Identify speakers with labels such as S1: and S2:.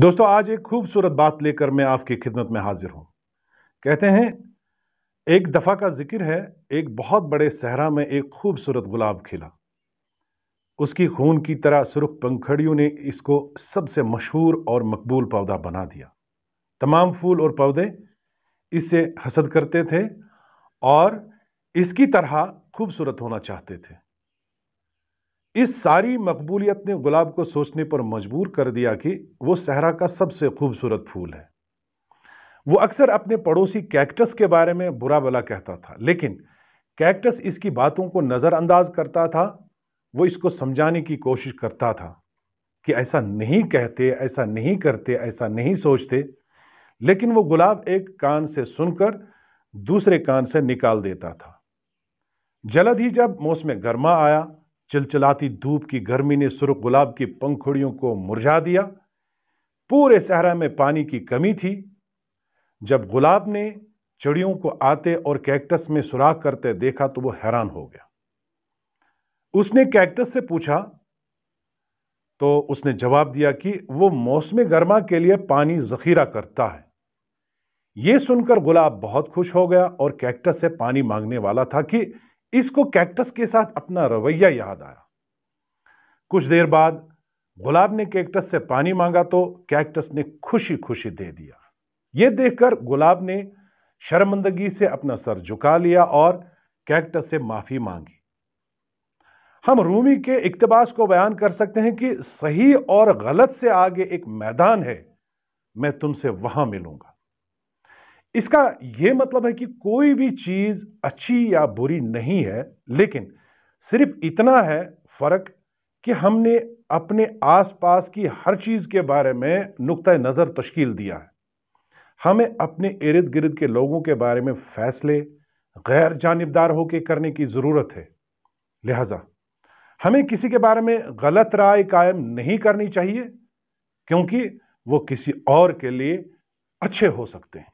S1: दोस्तों आज एक खूबसूरत बात लेकर मैं आपकी खिदमत में हाजिर हूँ कहते हैं एक दफ़ा का जिक्र है एक बहुत बड़े सहरा में एक खूबसूरत गुलाब खिला उसकी खून की तरह सुरख पंखड़ियों ने इसको सबसे मशहूर और मकबूल पौधा बना दिया तमाम फूल और पौधे इससे हसद करते थे और इसकी तरह खूबसूरत होना चाहते थे इस सारी मकबूलियत ने गुलाब को सोचने पर मजबूर कर दिया कि वो सहरा का सबसे खूबसूरत फूल है वो अक्सर अपने पड़ोसी कैक्टस के बारे में बुरा भला कहता था लेकिन कैक्टस इसकी बातों को नज़रअंदाज करता था वो इसको समझाने की कोशिश करता था कि ऐसा नहीं कहते ऐसा नहीं करते ऐसा नहीं सोचते लेकिन वो गुलाब एक कान से सुनकर दूसरे कान से निकाल देता था जल्द ही जब मौसम गर्मा आया चिलचिलाती धूप की गर्मी ने सुरख गुलाब की पंखुड़ियों को मुरझा दिया पूरे सहरा में पानी की कमी थी जब गुलाब ने चिड़ियों को आते और कैक्टस में सुराख करते देखा तो वो हैरान हो गया उसने कैक्टस से पूछा तो उसने जवाब दिया कि वो मौसम गर्मा के लिए पानी जखीरा करता है यह सुनकर गुलाब बहुत खुश हो गया और कैक्टस से पानी मांगने वाला था कि इसको कैक्टस के साथ अपना रवैया याद आया कुछ देर बाद गुलाब ने कैक्टस से पानी मांगा तो कैक्टस ने खुशी खुशी दे दिया यह देखकर गुलाब ने शर्मंदगी से अपना सर झुका लिया और कैक्टस से माफ़ी मांगी हम रूमी के इकतबास को बयान कर सकते हैं कि सही और गलत से आगे एक मैदान है मैं तुमसे वहां मिलूंगा इसका यह मतलब है कि कोई भी चीज़ अच्छी या बुरी नहीं है लेकिन सिर्फ इतना है फ़र्क कि हमने अपने आसपास की हर चीज़ के बारे में नुक़ नज़र तश्कील दिया है हमें अपने इर्द गिर्द के लोगों के बारे में फ़ैसले गैर जानबदार होकर करने की ज़रूरत है लिहाजा हमें किसी के बारे में गलत राय कायम नहीं करनी चाहिए क्योंकि वो किसी और के लिए अच्छे हो सकते हैं